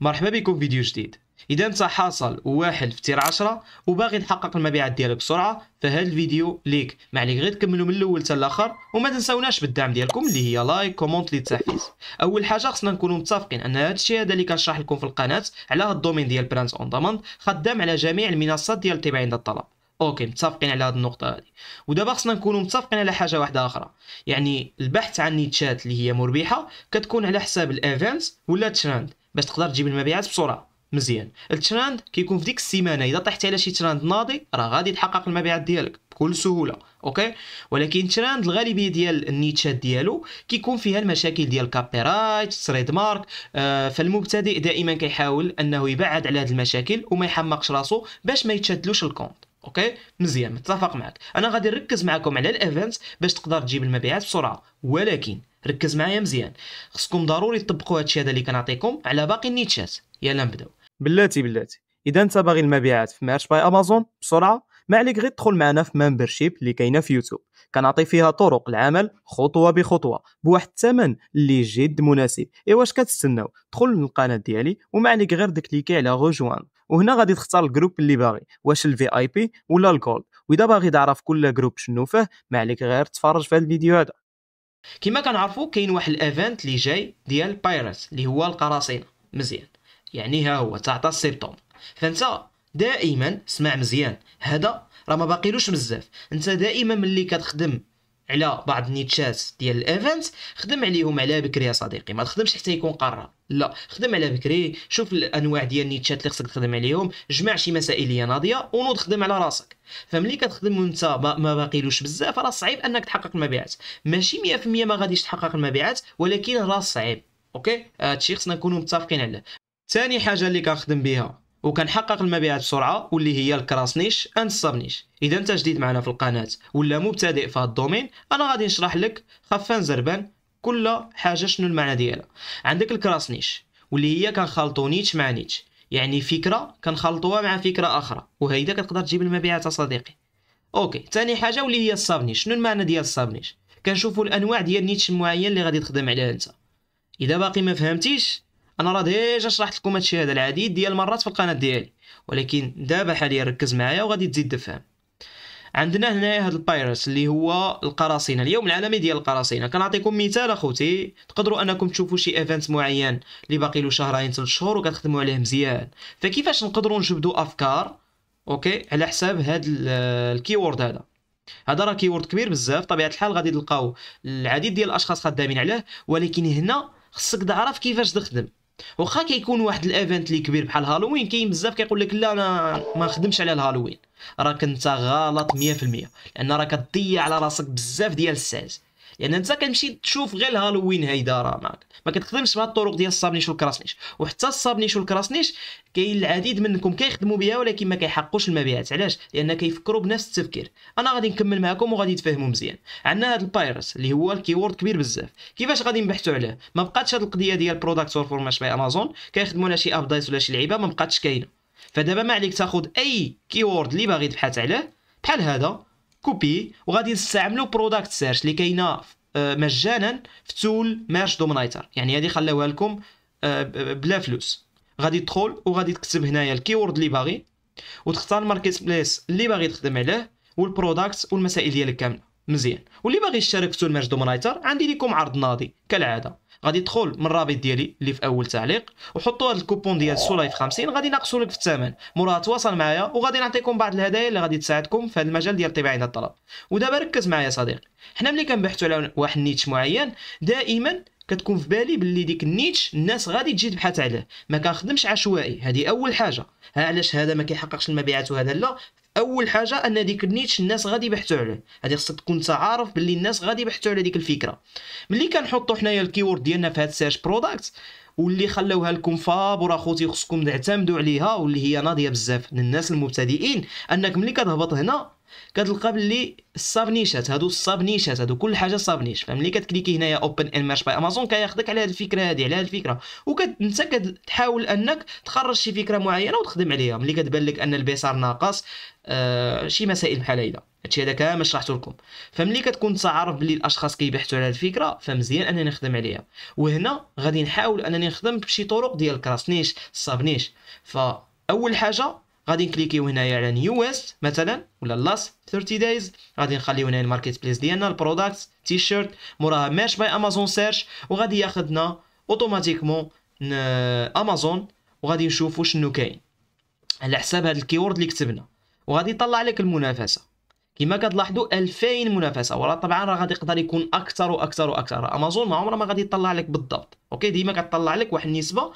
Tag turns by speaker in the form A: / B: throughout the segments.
A: مرحبا بكم في فيديو جديد اذا انت حاصل واحد في تير 10 وباغي تحقق المبيعات ديالك بسرعه فهذا الفيديو ليك ما عليك غير تكملوا من الاول حتى الاخر وما تنساوناش بالدعم ديالكم اللي هي لايك كومونت للتحفيز اول حاجه خصنا نكونوا متفقين ان هذا الشيء هذا اللي كنشرح لكم في القناه على هاد الدومين ديال برانس اون ديماند خدام على جميع المنصات ديال الطباعه عند الطلب اوكي متفقين على هذه النقطه هذه ودابا خصنا نكونوا متفقين على حاجه واحده اخرى يعني البحث عن نيتشات اللي هي مربحه كتكون على حساب الايفنتس ولا ترند باش تقدر تجيب المبيعات بسرعه مزيان الترند كيكون في ديك السيمانه اذا طحت على شي ترند ناضي راه غادي تحقق المبيعات ديالك بكل سهوله اوكي ولكن ترند الغالبيه ديال النيتشات ديالو كيكون فيها المشاكل ديال كابي رايت تريد مارك آه فالمبتدئ دائما كيحاول انه يبعد على هذه المشاكل وما يحمقش راسو باش ما يتشدلوش الكونت اوكي مزيان متفق معك انا غادي نركز معكم على الايفنت باش تقدر تجيب المبيعات بسرعه ولكن ركز معايا مزيان خصكم ضروري تطبقوا هادشي هذا اللي كنعطيكم على باقي النيتشات يلا نبداو بلاتي بلاتي اذا انت باغي المبيعات في مارش باي امازون بسرعه ما عليك غير تدخل معنا في ممبرشيب اللي كاينه في يوتيوب كنعطي فيها طرق العمل خطوه بخطوه بواحد الثمن اللي جد مناسب اي واش كتستناو دخل للقناه ديالي وما عليك غير دكليكي على غوجوان وهنا غادي تختار الجروب اللي باغي واش الفي اي بي ولا الجولد واذا باغي تعرف كل جروب شنو فيه ما عليك غير تفرج في الفيديو هذا كما كنعرفوا كاين واحد الايفنت اللي جاي ديال بايرتس اللي هو القراصنه مزيان يعني ها هو تعطى سبتمبر فانت دائما سمع مزيان هذا راه ما باقيلوش بزاف انت دائما ملي كتخدم على بعض النيتشات ديال الايفنت خدم عليهم على بكري يا صديقي ما تخدمش حتى يكون قرار لا خدم على بكري شوف الانواع ديال النيتشات اللي خصك تخدم عليهم جمع شي مسائل مسائليه ناضيه ونوض خدم على راسك فملي كتخدم وانت ما باقيلوش بزاف راه صعيب انك تحقق المبيعات ماشي 100% ما غاديش تحقق المبيعات ولكن راه صعيب اوكي هادشي خصنا نكونوا متفقين عليه ثاني حاجه اللي كنخدم بها وكنحقق المبيعات بسرعه واللي هي الكراسنيش اند سابنيش اذا انت جديد معنا في القناه ولا مبتدئ في هذا الدومين انا غادي نشرح لك خفان زربان كل حاجه شنو المعنى ديالها عندك الكراسنيش واللي هي كنخلطو نيتش مع نيتش يعني فكره كنخلطوها مع فكره اخرى وهيدا كتقدر تجيب المبيعات صديقي اوكي ثاني حاجه واللي هي السابنيش شنو المعنى ديال السابنيش كنشوفوا الانواع ديال نيتش المعين اللي غادي تخدم عليها انت اذا باقي ما فهمتيش انا راه ديجا شرحت لكم هادشي هذا العديد ديال المرات في القناه ديالي ولكن دابا حاليا ركز معايا وغادي تزيد تفهم عندنا هنايا هاد البايرس اللي هو القراصنه اليوم العالمي ديال القراصنه كنعطيكم مثال اخوتي تقدروا انكم تشوفوا شي ايفنت معين اللي باقي له شهرين ثلاث شهور وكتخدموا عليه مزيان فكيفاش نقدروا نجبدوا افكار اوكي على حساب هاد الكيورد هذا هذا راه كيورد كبير بزاف طبيعه الحال غادي تلقاو العديد ديال الاشخاص خدامين عليه ولكن هنا خصك تعرف كيفاش تخدم واخا كيكون واحد الايفنت اللي كبير بحال هالوين كاين بزاف كيقول لك لا انا ما نخدمش على الهالوين راك انت غلط 100% لان راك تضيع على راسك بزاف ديال الساز يعني انت كتمشي تشوف غير الهالوين هيدا راه ما كتخدمش مع الطرق ديال الصابنيش والكراسنيش وحتى الصابنيش والكراسنيش كاين العديد منكم كيخدموا بها ولكن ما كيحققوش المبيعات علاش لان كيفكروا بنفس التفكير انا غادي نكمل معكم وغادي تفهموا مزيان عندنا هذا البايرس اللي هو الكيورد كبير بزاف كيفاش غادي نبحثوا عليه ما بقاتش هذه القضيه ديال بروداكت فورماش باي امازون كيخدموا على شي ابديت ولا شي لعيبه ما بقاتش كاينه فدابا ما عليك تاخذ اي كيورد اللي باغي تبحث عليه بحال هذا كوبي وغادي نستعملو بروداكت سيرش اللي كاينه آه، مجانا في تول ميرش دومنايتر يعني هذه خلاوها لكم آه، بلا فلوس غادي تدخل وغادي تكتب هنايا الكيورد اللي باغي وتختار الماركت بليس اللي باغي تخدم عليه والبروداكت والمسائل ديالك كامله مزيان واللي باغي يشترك في تول ميرش دومنايتر عندي لكم عرض ناضي كالعاده غادي تدخل من الرابط ديالي اللي في اول تعليق وحطوا هذا الكوبون ديال سولايف 50 غادي ناقصوا لك في الثمن موراها تواصل معايا وغادي نعطيكم بعض الهدايا اللي غادي تساعدكم في هذا المجال ديال طباعه الطلب ودابا ركز معايا صديقي حنا ملي كنبحثوا على واحد النيتش معين دائما كتكون في بالي باللي ديك النيتش الناس غادي تجي تبحث عليه ما كنخدمش عشوائي هذه اول حاجه ها علاش هذا ما كيحققش المبيعات وهذا لا اول حاجه ان ديك النيتش الناس غادي يبحثوا عليه هادي خصك تكون تعارف عارف باللي الناس غادي يبحثوا على ديك الفكره ملي كنحطوا حنايا الكيورد ديالنا في هاد سيرش برودكت واللي خلوها لكم فابور اخوتي خصكم تعتمدوا عليها واللي هي ناضيه بزاف للناس المبتدئين انك ملي كتهبط هنا كتلقى باللي نيشات هادو نيشات هادو كل حاجه نيش فملي كتكليكي هنايا اوبن ان ميرش باي امازون كياخدك على هاد الفكره هادي على هاد الفكره وكنت كتحاول انك تخرج شي فكره معينه وتخدم عليها ملي كتبان لك ان البيسار ناقص آه شي مسائل بحال هيدا هادشي هذا كامل شرحته لكم فملي كتكون تعرف بلي الاشخاص كيبحثوا على هاد الفكره فمزيان انني نخدم عليها وهنا غادي نحاول انني نخدم بشي طرق ديال كراسنيش صابنيش فاول حاجه غادي نكليكيو هنايا على نيو ويست مثلا ولا لاست 30 دايز غادي نخليو هنا الماركت بليس ديالنا البروداكت تي شيرت موراها ماش باي امازون سيرش وغادي ياخذنا اوتوماتيكمون امازون وغادي نشوفو شنو كاين على حساب هاد الكيورد اللي كتبنا وغادي يطلع لك المنافسه كما كتلاحظوا 2000 منافسه وراه طبعا راه غادي يقدر يكون اكثر واكثر واكثر امازون ما عمرها ما غادي يطلع لك بالضبط اوكي ديما كتطلع لك واحد النسبه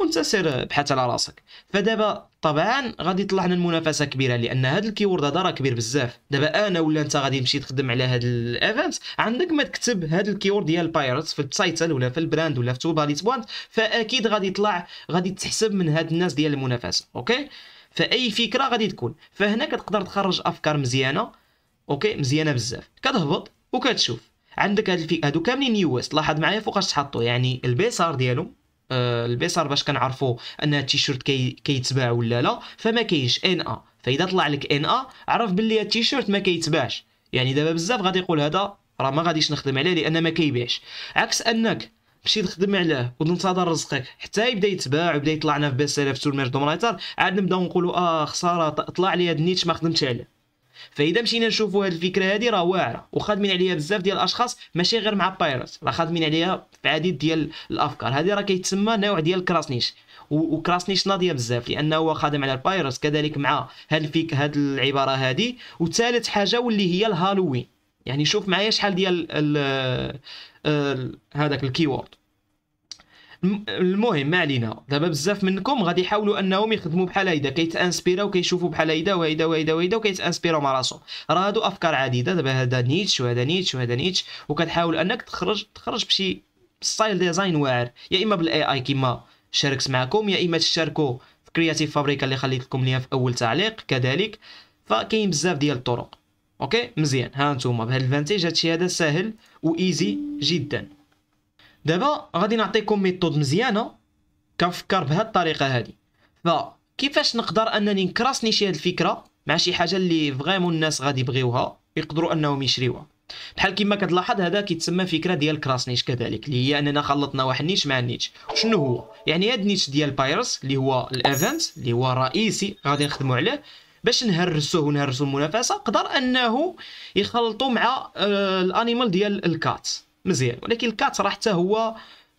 A: وانت سير بحث على راسك فدابا طبعا غادي يطلع لنا المنافسه كبيره لان هذا الكيورد هذا راه كبير بزاف دابا انا ولا انت غادي تمشي تخدم على هذا الايفنت عندك ما تكتب هذا الكيورد ديال بايرتس في التايتل ولا في البراند ولا في توباليت بوانت فاكيد غادي يطلع غادي تحسب من هاد الناس ديال المنافسه اوكي فاي فكره غادي تكون فهنا كتقدر تخرج افكار مزيانه اوكي مزيانه بزاف كتهبط وكتشوف عندك هاد الفي هادو كاملين يو اس لاحظ معايا فوقاش تحطوا يعني البيسار ديالهم آه، البيسار باش كنعرفوا ان التيشيرت كي كيتباع ولا لا فما كاينش ان ا فاذا طلع لك ان ا عرف باللي التيشيرت ما كيتباعش يعني دابا بزاف غادي يقول هذا راه ما غاديش نخدم عليه لان ما كيبيعش عكس انك مشيت تخدم عليه وتنتظر رزقك حتى يبدا يتباع ويبدا يطلع لنا في بيست سيلف تول ميرج دومرايتر عاد نبداو نقولوا اه خساره طلع لي هاد النيتش ما خدمتش عليه فاذا مشينا نشوفوا هذه الفكره هذه راه واعره وخادمين عليها بزاف ديال الاشخاص ماشي غير مع بايرتس راه خادمين عليها في عديد ديال الافكار هذه راه كيتسمى نوع ديال الكراسنيش وكراسنيش ناضيه بزاف لانه هو خادم على البايرتس كذلك مع هاد الفيك هاد العباره هذه وثالث حاجه واللي هي الهالوين يعني شوف معايا شحال ديال هذاك الكيورد المهم ما علينا دابا بزاف منكم غادي يحاولوا انهم يخدموا بحال هيدا كيتانسبيراو وكيشوفوا بحال هيدا وهيدا وهيدا وهيدا وكيتانسبيراو مع راسو راه هادو افكار عديده دابا هذا نيتش وهذا نيتش وهذا نيتش وكتحاول انك تخرج تخرج بشي ستايل ديزاين واعر يا اما بالاي اي كيما شاركت معكم يا اما تشاركوا في كرياتيف فابريكا اللي خليت لكم ليها في اول تعليق كذلك فكاين بزاف ديال الطرق اوكي مزيان ها نتوما بهذا الفانتيج هادشي هذا ساهل وايزي جدا دابا غادي نعطيكم ميثود مزيانه كنفكر بهاد الطريقه هادي فكيفاش نقدر انني نكراسني شي هاد الفكره مع شي حاجه اللي فريمون الناس غادي يبغيوها يقدروا انهم يشريوها بحال كما كتلاحظ هذا كيتسمى فكره ديال كراسنيش كذلك اللي هي اننا خلطنا واحد نيش مع نيتش شنو هو يعني هاد النيتش ديال بايرس اللي هو الايفنت اللي هو رئيسي غادي نخدموا عليه باش نهرسوه ونهرسوا المنافسه قدر انه يخلطوا مع آه، الانيمال ديال الكات مزيان ولكن الكات راه حتى هو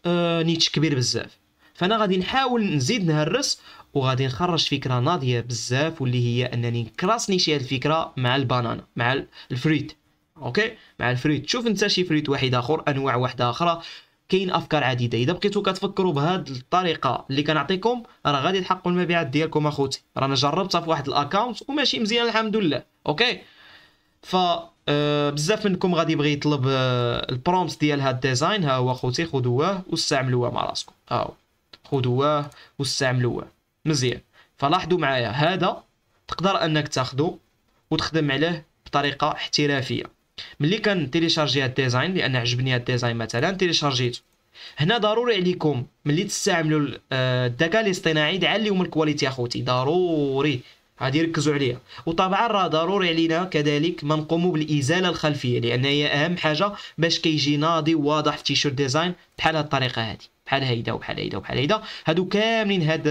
A: آه، نيتش كبير بزاف فانا غادي نحاول نزيد نهرس وغادي نخرج فكره ناضيه بزاف واللي هي انني كراسني شي هاد الفكره مع البانانا مع الفريت اوكي مع الفريت شوف انت شي فريت واحد اخر انواع واحده اخرى كاين افكار عديده اذا بقيتو كتفكروا بهاد الطريقه اللي كنعطيكم راه غادي تحققوا المبيعات ديالكم اخوتي رانا جربتها في واحد الاكونت وماشي مزيان الحمد لله اوكي ف أه، بزاف منكم غادي يبغي يطلب أه، البرومبت ديال هاد الديزاين ها هو خوتي خدوه واستعملوه مع راسكم ها هو خدوه واستعملوه مزيان فلاحظوا معايا هذا تقدر انك تاخذه وتخدم عليه بطريقه احترافيه ملي كان تيليشارجي هاد الديزاين لان عجبني هاد الديزاين مثلا تيليشارجيته هنا ضروري عليكم ملي تستعملوا أه، الذكاء الاصطناعي تعليو من الكواليتي اخوتي ضروري غادي يركزوا عليها وطبعا راه ضروري علينا كذلك ما نقوموا بالازاله الخلفيه لان هي اهم حاجه باش كيجي ناضي واضح في التيشيرت ديزاين بحال هاد الطريقه هادي بحال هيدا وبحال هيدا وبحال هيدا هادو كاملين هاد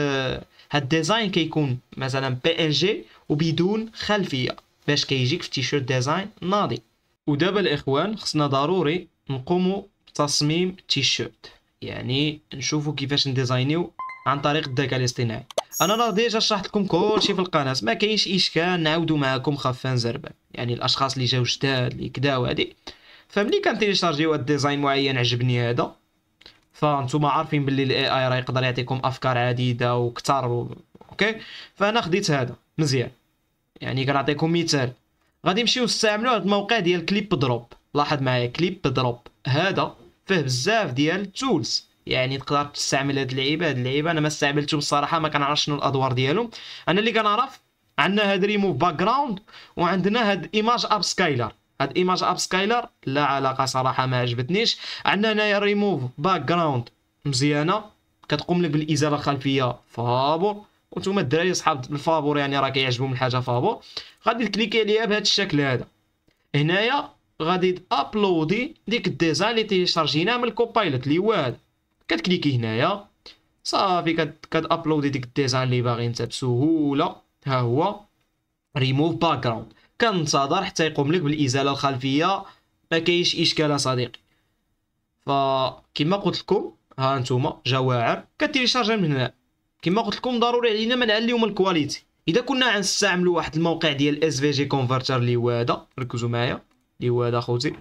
A: هاد الديزاين كيكون مثلا بي ان جي وبدون خلفيه باش كيجيك في التيشيرت ديزاين ناضي ودابا الاخوان خصنا ضروري نقوموا بتصميم التيشيرت يعني نشوفوا كيفاش نديزاينيو عن طريق الذكاء الاصطناعي انا راه ديجا شرحت لكم كلشي في القناه ما كاينش اشكال نعاودوا معكم خفان زربان يعني الاشخاص اللي جاو جداد اللي كدا وهادي فملي كنتيليشارجيو هاد ديزاين معين عجبني هذا فانتوما عارفين باللي الاي اي راه يقدر يعطيكم افكار عديده وكثار و... اوكي فانا خديت هذا مزيان يعني كنعطيكم مثال غادي نمشيو نستعملوا هذا الموقع ديال كليب دروب لاحظ معايا كليب دروب هذا فيه بزاف ديال التولز يعني تقدر تستعمل هاد اللعيبه هاد اللعيبه انا ما استعملتهم الصراحه ما كنعرفش شنو الادوار ديالهم انا اللي كنعرف عندنا هاد ريموف باك جراوند وعندنا هاد ايماج اب سكايلر هاد ايماج اب سكايلر لا علاقه صراحه ما عجبتنيش عندنا هنايا ريموف باك جراوند مزيانه كتقوم لك بالازاله الخلفيه فابور وانتم الدراري صحاب الفابور يعني راه كيعجبهم الحاجه فابور غادي تكليكي عليها بهذا الشكل هذا هنايا غادي ابلودي ديك الديزاين اللي تيشارجيناه من الكوبايلوت اللي هو هذا كتكليكي هنايا صافي كت كتابلودي ديك الديزاين اللي باغي انت بسهوله ها هو ريموف باك جراوند كنتظر حتى يقوم لك بالازاله الخلفيه ما كاينش اشكال صديقي فكما قلت لكم ها انتم جواعر كتيليشارجها من هنا كما قلت لكم ضروري علينا ما نعليو الكواليتي اذا كنا غنستعملوا واحد الموقع ديال اس في جي كونفرتر اللي هو هذا ركزوا معايا اللي هو هذا خوتي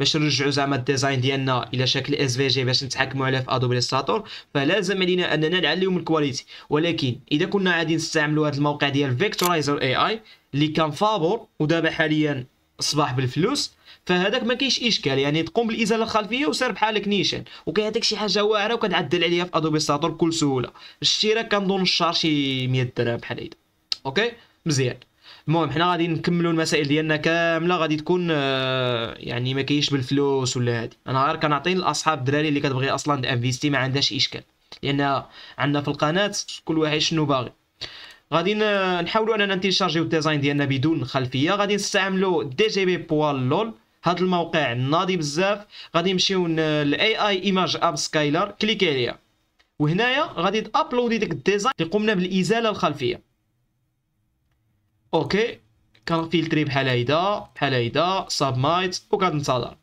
A: باش نرجعوا زعما الديزاين ديالنا الى شكل اس في جي باش نتحكموا عليه في ادوبي الستاتور فلازم علينا اننا نعليو الكواليتي ولكن اذا كنا غادي نستعملوا هذا الموقع ديال فيكتورايزر اي اي اللي كان فابور ودابا حاليا صباح بالفلوس فهذاك ما كاينش اشكال يعني تقوم بالازاله الخلفيه وسير بحالك نيشان وكيعطيك شي حاجه واعره وكتعدل عليها في ادوبي ستاتور بكل سهوله الشراء كنظن الشهر شي 100 درهم بحال هيدا اوكي مزيان المهم حنا غادي نكملوا المسائل ديالنا كامله غادي تكون آه، يعني ما كاينش بالفلوس ولا هادي انا غير كنعطي لاصحاب الدراري اللي كتبغي اصلا انفيستي ما عندهاش اشكال لان عندنا في القناه كل واحد شنو باغي غادي نحاولوا اننا نتيشارجيو الديزاين ديالنا بدون خلفيه غادي نستعملوا دي جي بي بوال لول هذا الموقع ناضي بزاف غادي نمشيو للاي اي ايماج اب سكايلر كليكي عليها وهنايا غادي تابلودي ديك الديزاين اللي قمنا بالازاله الخلفيه اوكي كنفلتري بحال هيدا بحال هيدا سبمايت وكنتظر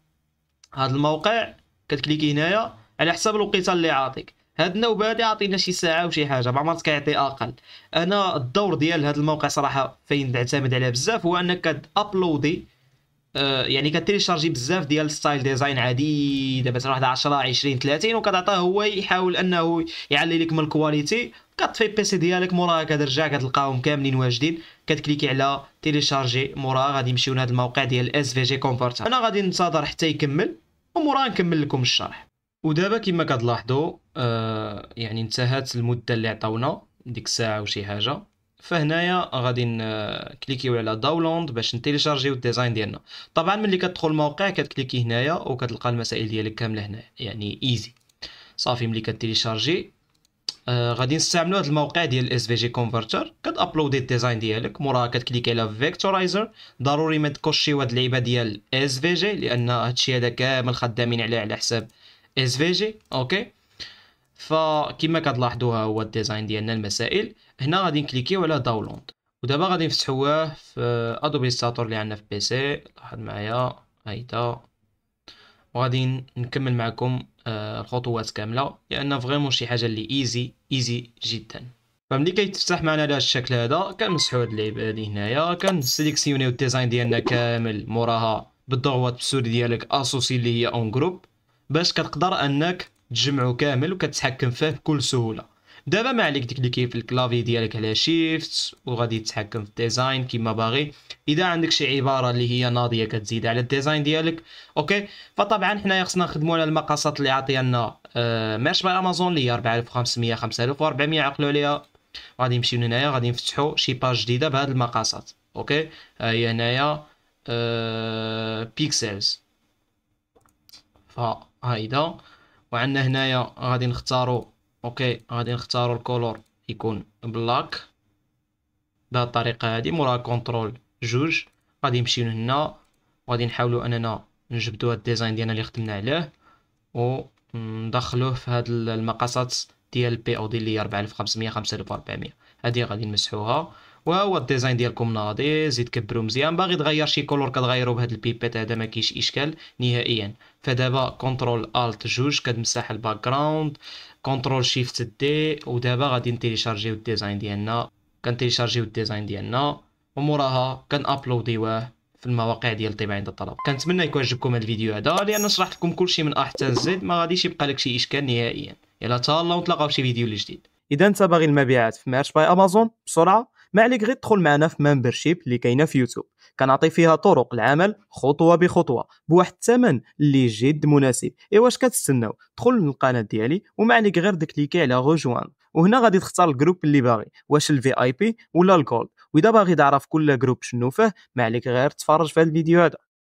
A: هاد الموقع كتكليكي هنايا على حسب الوقيته اللي عاطيك هاد النوبه هادي عاطينا شي ساعه وشي حاجه ما عمرك كيعطي اقل انا الدور ديال هاد الموقع صراحه فين تعتمد عليه بزاف هو انك كتابلودي آه، يعني كتريشارجي بزاف ديال ستايل ديزاين عديده مثلا واحد 10 20 30 وكتعطيه هو يحاول انه يعلي لك من الكواليتي كطفي البيسي ديالك موراها كترجع كتلقاهم كاملين واجدين كتكليكي على تيليشارجي موراها غادي نمشيو لهذا الموقع ديال اس في جي كونفرتر انا غادي ننتظر حتى يكمل وموراها نكمل لكم الشرح ودابا كما كتلاحظوا آه يعني انتهت المده اللي عطاونا ديك الساعه وشي حاجه فهنايا غادي نكليكيو على داونلود باش نتيليشارجيو الديزاين ديالنا طبعا ملي كتدخل الموقع كتكليكي هنايا وكتلقى المسائل ديالك كامله هنا يعني ايزي صافي ملي كتيليشارجي آه، غادي نستعملوا هذا الموقع ديال الاس في جي كونفرتر كتابلودي الديزاين ديالك موراها كتكليكي على فيكتورايزر ضروري ما تكوشي واحد اللعيبه ديال اس في جي لان هادشي هذا كامل خدامين عليه على حساب اس في جي اوكي فكما كتلاحظوا ها هو الديزاين ديالنا المسائل هنا غادي نكليكيو على داونلود ودابا غادي نفتحوه في ادوبي ستاتور اللي عندنا في بيسي لاحظ معايا هيدا وغادي نكمل معكم آه، الخطوات كامله لان فريمون شي حاجه اللي ايزي ايزي جدا فملي كيتفتح معنا هذا الشكل هذا كنمسحو هاد اللعيب هادي هنايا كنسيليكسيونيو الديزاين ديالنا كامل موراها بالضغوط بالسوري ديالك اسوسي اللي هي اون جروب باش كتقدر انك تجمعو كامل وكتحكم فيه بكل سهوله دابا ما عليك تكليكي في الكلافي ديالك على شيفت وغادي تتحكم في الديزاين كما باغي اذا عندك شي عباره اللي هي ناضيه كتزيد على الديزاين ديالك اوكي فطبعا حنايا خصنا نخدموا على المقاسات اللي عاطيه لنا آه ميرش باي امازون اللي هي 4500 5400 عقلوا عليها غادي نمشيو هنايا غادي نفتحوا شي باج جديده بهاد المقاسات اوكي ها هي هنايا بيكسلز آه، فهايدا وعندنا هنايا غادي نختاروا اوكي غادي نختاروا الكولور يكون بلاك بهذه الطريقه هذه موراها كونترول جوج غادي نمشيو لهنا وغادي نحاولوا اننا نجبدوا هاد الديزاين ديالنا اللي خدمنا عليه وندخلوه في هاد المقاسات ديال بي او دي اللي هي 4500 5400 هذه غادي نمسحوها وهو الديزاين ديالكم ناضي زيد كبرو مزيان باغي تغير شي كولور كتغيرو بهاد البيبات هذا ما كاينش اشكال نهائيا فدابا كنترول الت جوج كتمسح الباك جراوند كنترول شيفت دي ودابا غادي نتيليشارجيو الديزاين ديالنا كنتيليشارجيو الديزاين ديالنا وموراها كنابلوديوه في المواقع ديال الطباعه عند الطلب كنتمنى يكون عجبكم هذا الفيديو هذا لان شرحت لكم كلشي من ا حتى زد ما غاديش يبقى لك شي اشكال نهائيا يلا تهلاو ونتلاقاو في شي فيديو جديد اذا انت باغي المبيعات في مارش باي امازون بسرعه ما عليك غير تدخل معنا في ممبرشيب اللي كاينه في يوتيوب كنعطي فيها طرق العمل خطوه بخطوه بواحد الثمن اللي جد مناسب ايوا واش كتستناو دخل للقناه ديالي وما عليك غير دكليكي على غوجوان وهنا غادي تختار الجروب اللي باغي واش الفي اي بي ولا الجولد واذا باغي تعرف كل جروب شنو فيه ما عليك غير تفرج في الفيديو هذا